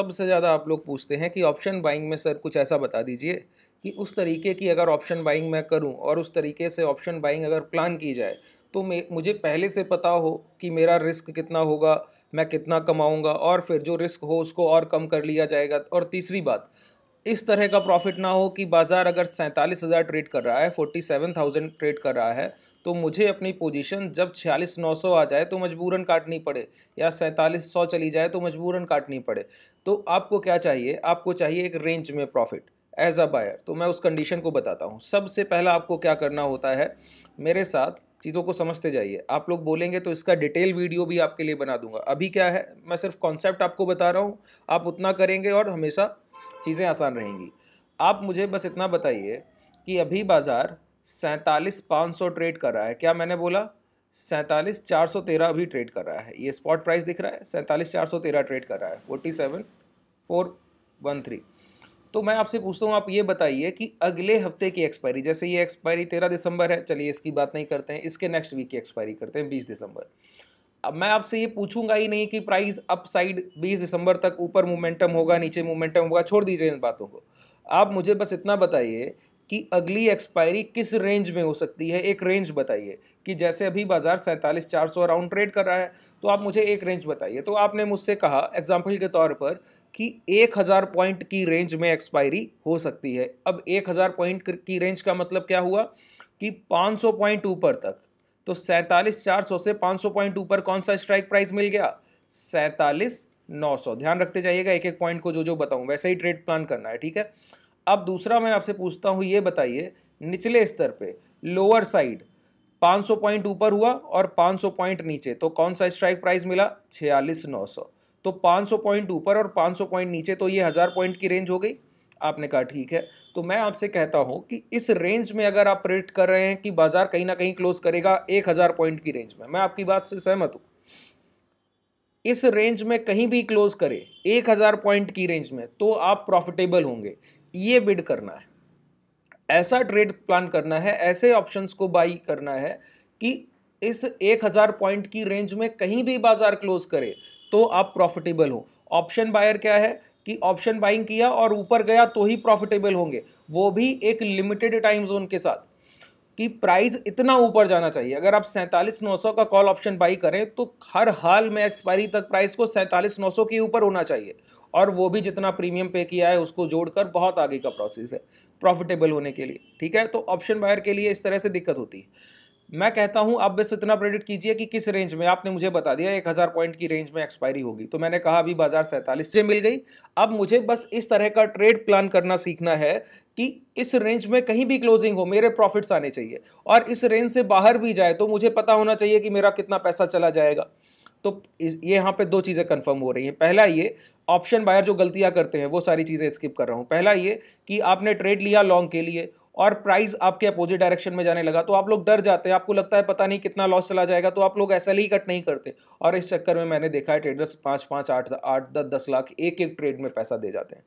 सबसे ज़्यादा आप लोग पूछते हैं कि ऑप्शन बाइंग में सर कुछ ऐसा बता दीजिए कि उस तरीके की अगर ऑप्शन बाइंग मैं करूं और उस तरीके से ऑप्शन बाइंग अगर प्लान की जाए तो मुझे पहले से पता हो कि मेरा रिस्क कितना होगा मैं कितना कमाऊंगा और फिर जो रिस्क हो उसको और कम कर लिया जाएगा और तीसरी बात इस तरह का प्रॉफिट ना हो कि बाज़ार अगर सैंतालीस हज़ार ट्रेड कर रहा है फोर्टी सेवन थाउजेंड ट्रेड कर रहा है तो मुझे अपनी पोजीशन जब छियालीस नौ सौ आ जाए तो मजबूरन काटनी पड़े या सैंतालीस सौ चली जाए तो मजबूरन काटनी पड़े तो आपको क्या चाहिए आपको चाहिए एक रेंज में प्रॉफिट एज अ बायर तो मैं उस कंडीशन को बताता हूँ सबसे पहला आपको क्या करना होता है मेरे साथ चीज़ों को समझते जाइए आप लोग बोलेंगे तो इसका डिटेल वीडियो भी आपके लिए बना दूंगा अभी क्या है मैं सिर्फ कॉन्सेप्ट आपको बता रहा हूँ आप उतना करेंगे और हमेशा चीज़ें आसान रहेंगी आप मुझे बस इतना बताइए कि अभी बाज़ार सैंतालीस पाँच सौ ट्रेड कर रहा है क्या मैंने बोला सैंतालीस चार सौ तेरह अभी ट्रेड कर रहा है ये स्पॉट प्राइस दिख रहा है सैंतालीस चार सौ तेरह ट्रेड कर रहा है forty seven four one three तो मैं आपसे पूछता हूँ आप ये बताइए कि अगले हफ्ते की एक्सपायरी जैसे ये एक्सपायरी तेरह दिसंबर है चलिए इसकी बात नहीं करते हैं इसके नेक्स्ट वीक की एक्सपायरी करते हैं बीस दिसंबर अब मैं आपसे ये पूछूंगा ही नहीं कि प्राइस अप साइड बीस दिसंबर तक ऊपर मोमेंटम होगा नीचे मोमेंटम होगा छोड़ दीजिए इन बातों को आप मुझे बस इतना बताइए कि अगली एक्सपायरी किस रेंज में हो सकती है एक रेंज बताइए कि जैसे अभी बाज़ार सैंतालीस चार सौ राउंड ट्रेड कर रहा है तो आप मुझे एक रेंज बताइए तो आपने मुझसे कहा एग्जाम्पल के तौर पर कि एक हज़ार पॉइंट की रेंज में एक्सपायरी हो सकती है अब एक हज़ार पॉइंट की रेंज का मतलब क्या हुआ कि पाँच सौ पॉइंट ऊपर तक तो सैंतालीस चार सौ से पाँच सौ पॉइंट ऊपर कौन सा स्ट्राइक प्राइस मिल गया सैंतालीस नौ सौ ध्यान रखते जाइएगा एक एक पॉइंट को जो जो बताऊँ वैसे ही ट्रेड प्लान करना है ठीक है अब दूसरा मैं आपसे पूछता हूँ ये बताइए निचले स्तर पर लोअर साइड 500 पॉइंट ऊपर हुआ और 500 पॉइंट नीचे तो कौन सा स्ट्राइक प्राइस मिला छियालीस नौ सौ तो 500 पॉइंट ऊपर और 500 पॉइंट नीचे तो ये हज़ार पॉइंट की रेंज हो गई आपने कहा ठीक है तो मैं आपसे कहता हूं कि इस रेंज में अगर आप प्रेडिक्ट कर रहे हैं कि बाजार कहीं ना कहीं क्लोज करेगा एक हज़ार पॉइंट की रेंज में मैं आपकी बात से सहमत हूं इस रेंज में कहीं भी क्लोज करे एक हज़ार पॉइंट की रेंज में तो आप प्रॉफिटेबल होंगे ये बिड करना है ऐसा ट्रेड प्लान करना है ऐसे ऑप्शंस को बाई करना है कि इस एक हज़ार पॉइंट की रेंज में कहीं भी बाजार क्लोज करे तो आप प्रॉफिटेबल हो ऑप्शन बायर क्या है कि ऑप्शन बाइंग किया और ऊपर गया तो ही प्रॉफिटेबल होंगे वो भी एक लिमिटेड टाइम जोन के साथ कि प्राइस इतना ऊपर जाना चाहिए अगर आप सैंतालीस नौ सौ का कॉल ऑप्शन बाई करें तो हर हाल में एक्सपायरी तक प्राइस को सैंतालीस नौ सौ के ऊपर होना चाहिए और वो भी जितना प्रीमियम पे किया है उसको जोड़कर बहुत आगे का प्रोसेस है प्रॉफिटेबल होने के लिए ठीक है तो ऑप्शन बायर के लिए इस तरह से दिक्कत होती है मैं कहता हूं आप बस इतना प्रेडिक्ट कीजिए कि किस रेंज में आपने मुझे बता दिया एक हज़ार पॉइंट की रेंज में एक्सपायरी होगी तो मैंने कहा अभी बाजार सैंतालीस से मिल गई अब मुझे बस इस तरह का ट्रेड प्लान करना सीखना है कि इस रेंज में कहीं भी क्लोजिंग हो मेरे प्रॉफिट्स आने चाहिए और इस रेंज से बाहर भी जाए तो मुझे पता होना चाहिए कि मेरा कितना पैसा चला जाएगा तो ये यहाँ पे दो चीज़ें कंफर्म हो रही हैं पहला ये ऑप्शन बायर जो गलतियाँ करते हैं वो सारी चीज़ें स्किप कर रहा हूँ पहला ये कि आपने ट्रेड लिया लॉन्ग के लिए और प्राइस आपके अपोजिट डायरेक्शन में जाने लगा तो आप लोग डर जाते हैं आपको लगता है पता नहीं कितना लॉस चला जाएगा तो आप लोग ऐसा ही कट नहीं करते और इस चक्कर में मैंने देखा है ट्रेडर्स पाँच पाँच आठ आठ दस दस लाख एक एक ट्रेड में पैसा दे जाते हैं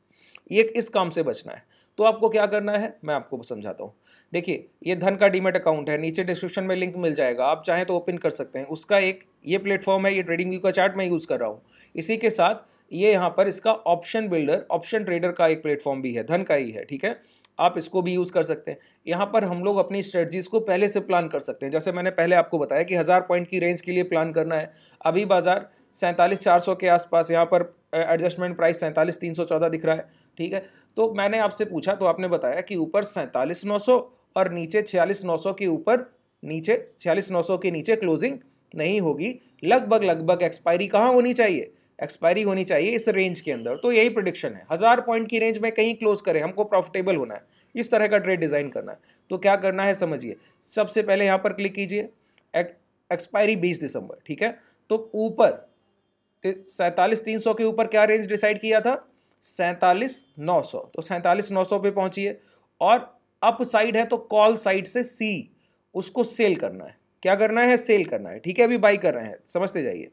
ये इस काम से बचना है तो आपको क्या करना है मैं आपको समझाता हूँ देखिए ये धन का डीमेट अकाउंट है नीचे डिस्क्रिप्शन में लिंक मिल जाएगा आप चाहें तो ओपन कर सकते हैं उसका एक ये प्लेटफॉर्म है ये ट्रेडिंग व्यू का चार्ट मैं यूज़ कर रहा हूँ इसी के साथ ये यहाँ पर इसका ऑप्शन बिल्डर ऑप्शन ट्रेडर का एक प्लेटफॉर्म भी है धन का ही है ठीक है आप इसको भी यूज़ कर सकते हैं यहाँ पर हम लोग अपनी स्ट्रेटजीज़ को पहले से प्लान कर सकते हैं जैसे मैंने पहले आपको बताया कि हज़ार पॉइंट की रेंज के लिए प्लान करना है अभी बाज़ार सैंतालीस चार सौ के आसपास यहाँ पर एडजस्टमेंट प्राइस सैंतालीस तीन सौ चौदह दिख रहा है ठीक है तो मैंने आपसे पूछा तो आपने बताया कि ऊपर सैंतालीस नौ सौ और नीचे छियालीस नौ सौ के ऊपर नीचे छियालीस नौ सौ के नीचे क्लोजिंग नहीं होगी लगभग लगभग एक्सपायरी कहाँ होनी चाहिए एक्सपायरी होनी चाहिए इस रेंज के अंदर तो यही प्रोडिक्शन है हज़ार पॉइंट की रेंज में कहीं क्लोज करें हमको प्रॉफिटेबल होना है इस तरह का ट्रेड डिज़ाइन करना है तो क्या करना है समझिए सबसे पहले यहाँ पर क्लिक कीजिए एक्सपायरी बीस दिसंबर ठीक है तो ऊपर सैंतालीस तीन सौ के ऊपर क्या रेंज डिसाइड किया था सैंतालीस नौ सौ तो सैंतालीस नौ सौ पे पहुंची है और अप साइड है तो कॉल साइड से सी उसको सेल करना है क्या करना है सेल करना है ठीक है अभी बाई कर रहे हैं समझते जाइए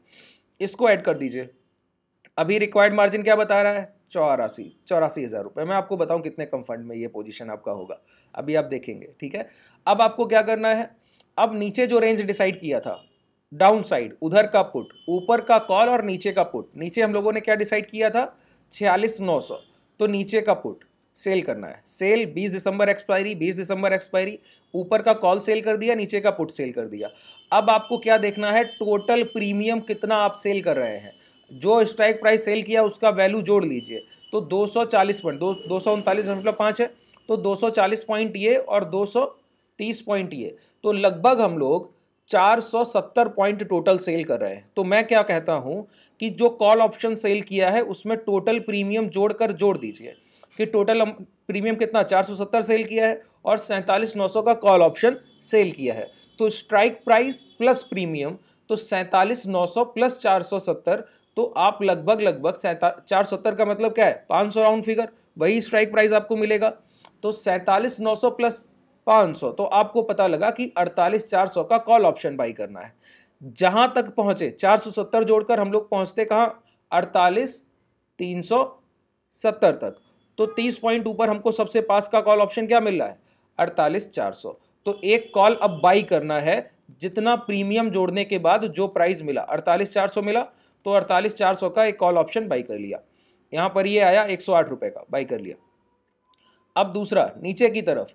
इसको ऐड कर दीजिए अभी रिक्वायर्ड मार्जिन क्या बता रहा है चौरासी चौरासी हज़ार रुपये मैं आपको बताऊं कितने कम फंड में ये पोजीशन आपका होगा अभी आप देखेंगे ठीक है अब आपको क्या करना है अब नीचे जो रेंज डिसाइड किया था डाउन साइड उधर का पुट ऊपर का कॉल और नीचे का पुट नीचे हम लोगों ने क्या डिसाइड किया था छियालीस नौ सौ तो नीचे का पुट सेल करना है सेल 20 दिसंबर एक्सपायरी 20 दिसंबर एक्सपायरी ऊपर का कॉल सेल कर दिया नीचे का पुट सेल कर दिया अब आपको क्या देखना है टोटल प्रीमियम कितना आप सेल कर रहे हैं जो स्ट्राइक प्राइस सेल किया उसका वैल्यू जोड़ लीजिए तो चालीस पॉइंट दो दो सौ है तो चालीस पॉइंट ये और तीस पॉइंट ये तो लगभग हम लोग 470 पॉइंट टोटल सेल कर रहे हैं तो मैं क्या कहता हूँ कि जो कॉल ऑप्शन सेल किया है उसमें टोटल प्रीमियम जोड़कर जोड़ दीजिए कि टोटल प्रीमियम कितना 470 सेल किया है और सैंतालीस का कॉल ऑप्शन सेल किया है तो स्ट्राइक प्राइस प्लस प्रीमियम तो सैंतालीस प्लस 470 तो आप लगभग लगभग सैंता चार सत्तर का मतलब क्या है पाँच सौ राउंड फिगर वही स्ट्राइक प्राइस आपको मिलेगा तो सैंतालीस नौ सौ प्लस 500 तो आपको पता लगा कि 48400 का कॉल ऑप्शन बाई करना है जहां तक पहुंचे 470 जोड़कर हम लोग पहुंचते कहाँ अड़तालीस तीन सौ सत्तर तक तो तीस पॉइंट ऊपर हमको सबसे पास का कॉल ऑप्शन क्या मिल रहा है अड़तालीस चार सौ तो एक कॉल अब बाई करना है जितना प्रीमियम जोड़ने के बाद जो प्राइस मिला अड़तालीस चार सौ मिला तो अड़तालीस चार सौ का एक कॉल ऑप्शन बाई कर लिया यहाँ पर ये आया एक सौ आठ रुपये का बाई कर लिया अब दूसरा नीचे की तरफ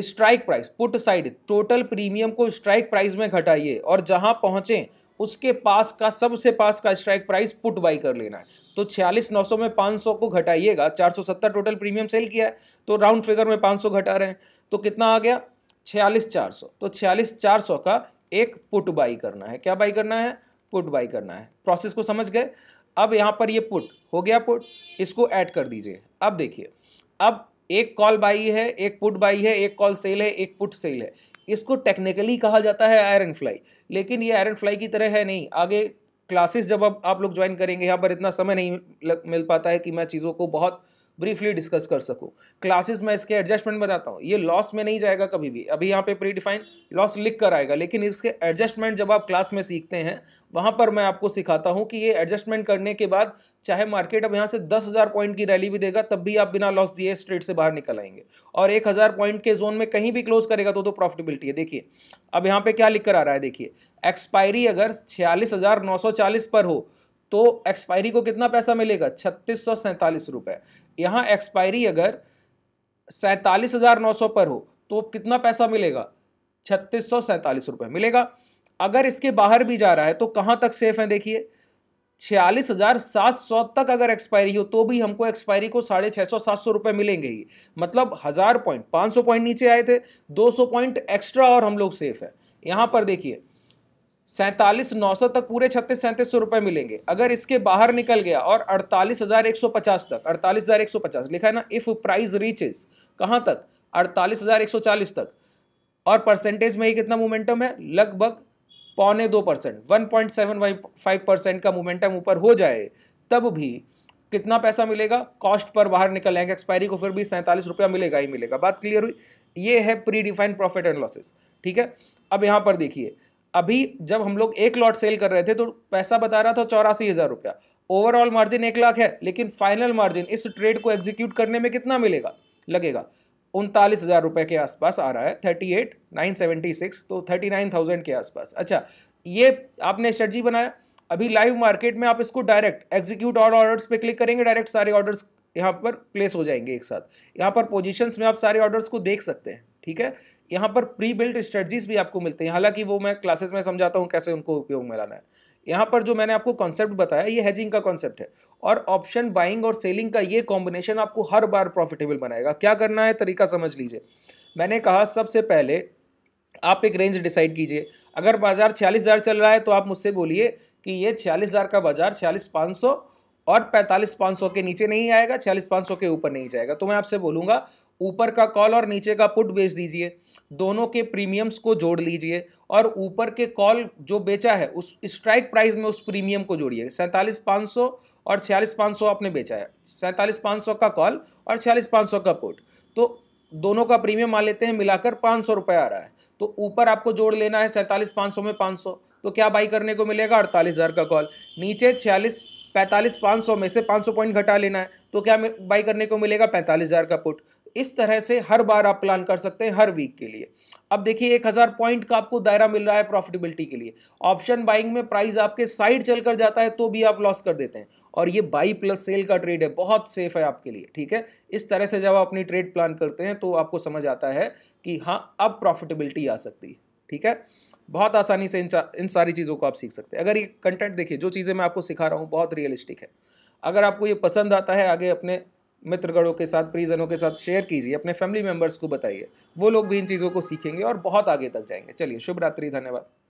strike price put side total premium को स्ट्राइक प्राइस में घटाइए और जहां पहुंचे उसके पास का सबसे पास का स्ट्राइक प्राइस पुट बाई कर लेना है तो छियालीस नौ सौ में पाँच सौ को घटाइएगा चार सौ सत्तर टोटल प्रीमियम सेल किया है तो राउंड फिगर में पाँच सौ घटा रहे हैं तो कितना आ गया छियालीस चार सौ तो छियालीस चार सौ का एक पुट बाई करना है क्या बाई करना है पुट बाई करना है प्रोसेस को समझ गए अब यहाँ पर ये पुट हो गया पुट इसको ऐड कर दीजिए अब देखिए अब एक कॉल बाई है एक पुट बाई है एक कॉल सेल है एक पुट सेल है इसको टेक्निकली कहा जाता है आयरन फ्लाई लेकिन ये आयरन फ्लाई की तरह है नहीं आगे क्लासेस जब अब आप लोग ज्वाइन करेंगे यहाँ पर इतना समय नहीं मिल पाता है कि मैं चीज़ों को बहुत ब्रीफली डिस्कस कर सकूँ क्लासेस मैं इसके एडजस्टमेंट बताता हूँ ये लॉस में नहीं जाएगा कभी भी अभी यहाँ पे प्री डिफाइन लॉस लिख कर आएगा लेकिन इसके एडजस्टमेंट जब आप क्लास में सीखते हैं वहाँ पर मैं आपको सिखाता हूँ कि ये एडजस्टमेंट करने के बाद चाहे मार्केट अब यहाँ से दस हज़ार पॉइंट की रैली भी देगा तब भी आप बिना लॉस दिए स्ट्रेट से बाहर निकल आएंगे और एक हज़ार पॉइंट के जोन में कहीं भी क्लोज करेगा तो तो प्रॉफिटेबिलिटी है देखिए अब यहाँ पे क्या लिख कर आ रहा है देखिए एक्सपायरी अगर छियालीस हज़ार नौ सौ चालीस पर हो तो एक्सपायरी को कितना पैसा मिलेगा छत्तीस सौ सैंतालीस रुपये यहाँ एक्सपायरी अगर सैंतालीस हज़ार नौ सौ पर हो तो कितना पैसा मिलेगा छत्तीस सौ रुपये मिलेगा अगर इसके बाहर भी जा रहा है तो कहाँ तक सेफ है देखिए छियालीस हज़ार सात सौ तक अगर एक्सपायरी हो तो भी हमको एक्सपायरी को साढ़े छः सौ सात सौ रुपये मिलेंगे ही मतलब हज़ार पॉइंट पाँच सौ पॉइंट नीचे आए थे दो सौ पॉइंट एक्स्ट्रा और हम लोग सेफ है यहाँ पर देखिए सैंतालीस नौ सौ तक पूरे छत्तीस सैंतीस सौ रुपये मिलेंगे अगर इसके बाहर निकल गया और अड़तालीस हज़ार एक सौ पचास तक अड़तालीस हज़ार एक सौ पचास लिखा है ना इफ़ प्राइस रीचेज कहाँ तक अड़तालीस हज़ार एक सौ चालीस तक और परसेंटेज में ही कितना मोमेंटम है लगभग पौने दो percent one point seven five percent का मोमेंटम ऊपर हो जाए तब भी कितना पैसा मिलेगा कॉस्ट पर बाहर निकल आएंगे एक्सपायरी को फिर भी सैंतालीस रुपया मिलेगा ही मिलेगा बात क्लियर हुई ये है predefined profit and losses ठीक है अब यहाँ पर देखिए अभी जब हम लोग एक लॉट सेल कर रहे थे तो पैसा बता रहा था चौरासी हज़ार रुपया ओवरऑल मार्जिन एक लाख है लेकिन फाइनल मार्जिन इस ट्रेड को एग्जीक्यूट करने में कितना मिलेगा लगेगा उनतालीस हज़ार रुपये के आसपास आ रहा है thirty eight nine seventy six तो थर्टी नाइन थाउजेंड के आसपास अच्छा ये आपने स्ट्रेटजी बनाया अभी लाइव मार्केट में आप इसको डायरेक्ट एग्जीक्यूट ऑल ऑर्डर्स पे क्लिक करेंगे डायरेक्ट सारे ऑर्डर्स यहाँ पर प्लेस हो जाएंगे एक साथ यहाँ पर पोजिशन में आप सारे ऑर्डर्स को देख सकते हैं ठीक है यहाँ पर प्री बिल्ट स्ट्रेटजीज भी आपको मिलते हैं हालांकि वो मैं क्लासेस में समझाता हूँ कैसे उनको उपयोग में लाना है यहाँ पर जो मैंने आपको कॉन्सेप्ट बताया ये हैजिंग का कॉन्सेप्ट है और ऑप्शन बाइंग और सेलिंग का ये कॉम्बिनेशन आपको हर बार प्रॉफिटेबल बनाएगा क्या करना है तरीका समझ लीजिए मैंने कहा सबसे पहले आप एक रेंज डिसाइड कीजिए अगर बाजार छियालीस हज़ार चल रहा है तो आप मुझसे बोलिए कि ये छियालीस हज़ार का बाजार छियालीस पाँच सौ और पैंतालीस पाँच सौ के नीचे नहीं आएगा छियालीस पाँच सौ के ऊपर नहीं जाएगा तो मैं आपसे बोलूँगा ऊपर का कॉल और नीचे का पुट बेच दीजिए दोनों के प्रीमियम्स को जोड़ लीजिए और ऊपर के कॉल जो बेचा है उस स्ट्राइक प्राइस में उस प्रीमियम को जोड़िए सैंतालीस पाँच सौ और छियालीस पाँच सौ आपने बेचा है सैंतालीस पाँच सौ का कॉल और छियालीस पाँच सौ का पुट तो दोनों का प्रीमियम मान लेते हैं मिलाकर पाँच सौ रुपये आ रहा है तो ऊपर आपको जोड़ लेना है सैंतालीस पाँच सौ में पाँच सौ तो क्या बाई करने को मिलेगा अड़तालीस हज़ार का कॉल नीचे छियालीस पैंतालीस पाँच सौ में से पाँच सौ पॉइंट घटा लेना है तो क्या बाई करने को मिलेगा पैंतालीस हज़ार का पुट इस तरह से हर बार आप प्लान कर सकते हैं हर वीक के लिए अब देखिए एक हज़ार पॉइंट का आपको दायरा मिल रहा है प्रॉफिटेबिलिटी के लिए ऑप्शन बाइंग में प्राइस आपके साइड चल कर जाता है तो भी आप लॉस कर देते हैं और ये बाई प्लस सेल का ट्रेड है बहुत सेफ है आपके लिए ठीक है इस तरह से जब आप अपनी ट्रेड प्लान करते हैं तो आपको समझ आता है कि हाँ अब प्रॉफिटेबिलिटी आ सकती है ठीक है बहुत आसानी से इन इन सारी चीज़ों को आप सीख सकते हैं अगर ये कंटेंट देखिए जो चीज़ें मैं आपको सिखा रहा हूँ बहुत रियलिस्टिक है अगर आपको ये पसंद आता है आगे अपने मित्रगणों के साथ परिजनों के साथ शेयर कीजिए अपने फैमिली मेम्बर्स को बताइए वो लोग भी इन चीज़ों को सीखेंगे और बहुत आगे तक जाएंगे चलिए शुभ रात्रि धन्यवाद